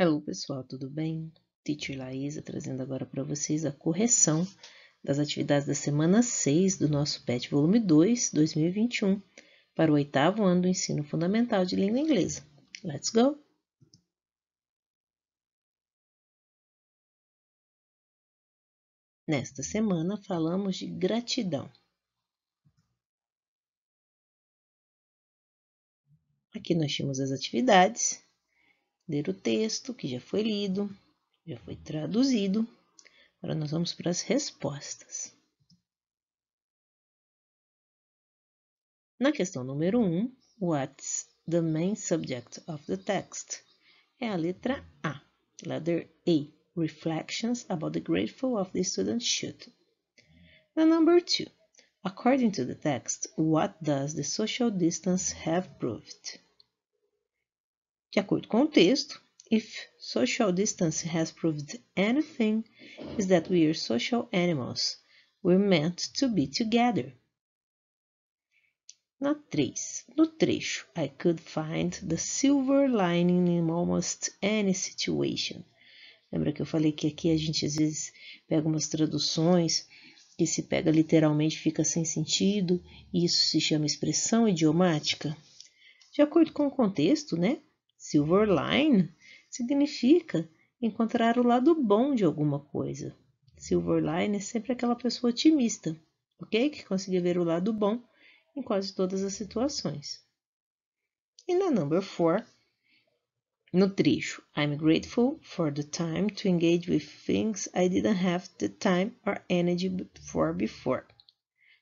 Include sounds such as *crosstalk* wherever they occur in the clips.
Hello pessoal, tudo bem? Teacher Laísa trazendo agora para vocês a correção das atividades da semana 6 do nosso PET volume 2, 2021, para o oitavo ano do ensino fundamental de língua inglesa. Let's go! Nesta semana falamos de gratidão. Aqui nós temos as atividades ler o texto que já foi lido, já foi traduzido. Agora nós vamos para as respostas. Na questão número 1, um, what's the main subject of the text? É a letra A, letter A, reflections about the grateful of the student should. Na number 2, according to the text, what does the social distance have proved? De acordo com o texto, if social distancing has proved anything, is that we are social animals. We're meant to be together. Na 3, no trecho I could find the silver lining in almost any situation. Lembra que eu falei que aqui a gente às vezes pega umas traduções que se pega literalmente fica sem sentido, e isso se chama expressão idiomática? De acordo com o contexto, né? Silver line significa encontrar o lado bom de alguma coisa. Silver line é sempre aquela pessoa otimista, ok? Que consegue ver o lado bom em quase todas as situações. E na number four, no trecho, I'm grateful for the time to engage with things I didn't have the time or energy for before.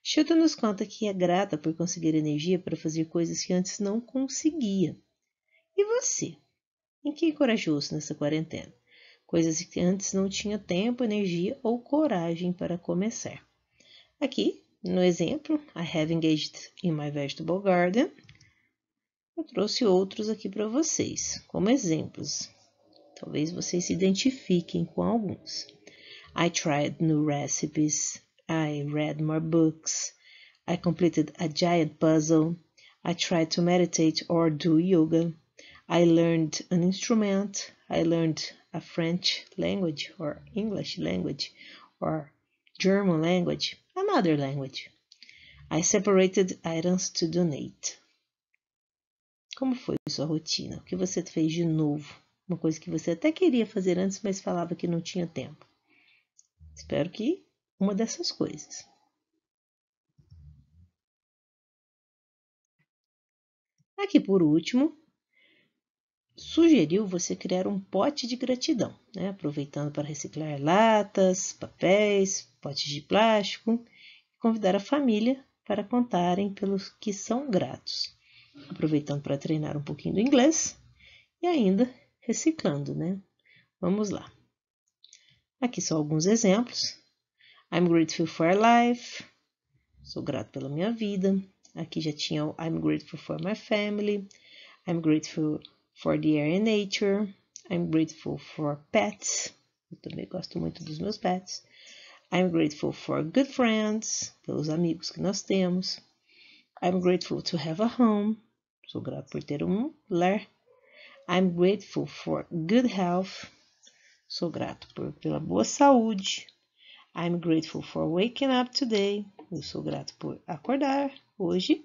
Shelton nos conta que é grata por conseguir energia para fazer coisas que antes não conseguia. E você? Em que corajoso nessa quarentena? Coisas que antes não tinha tempo, energia ou coragem para começar. Aqui, no exemplo, I have engaged in my vegetable garden. Eu trouxe outros aqui para vocês, como exemplos. Talvez vocês se identifiquem com alguns. I tried new recipes. I read more books. I completed a giant puzzle. I tried to meditate or do yoga. I learned an instrument. I learned a French language or English language or German language, another language. I separated items to donate. Como foi sua rotina? O que você fez de novo? Uma coisa que você até queria fazer antes, mas falava que não tinha tempo. Espero que uma dessas coisas. Aqui por último, sugeriu você criar um pote de gratidão, né? aproveitando para reciclar latas, papéis, potes de plástico e convidar a família para contarem pelos que são gratos, aproveitando para treinar um pouquinho do inglês e ainda reciclando, né? Vamos lá. Aqui são alguns exemplos. I'm grateful for life. Sou grato pela minha vida. Aqui já tinha o I'm grateful for my family. I'm grateful for the air and nature. I'm grateful for pets. Eu também gosto muito dos meus pets. I'm grateful for good friends, pelos amigos que nós temos. I'm grateful to have a home. Sou grato por ter um lar. I'm grateful for good health. Sou grato por, pela boa saúde. I'm grateful for waking up today. Eu sou grato por acordar hoje.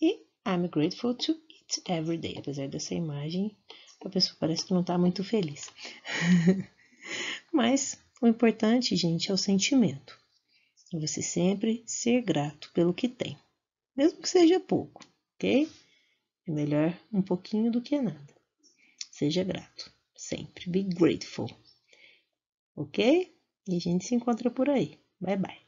E I'm grateful to it every day. Apesar dessa imagem, a pessoa parece que não está muito feliz. *laughs* Mas o importante, gente, é o sentimento. Você sempre ser grato pelo que tem, mesmo que seja pouco, ok? É melhor um pouquinho do que nada. Seja grato, sempre. Be grateful, ok? E a gente se encontra por aí. Bye bye.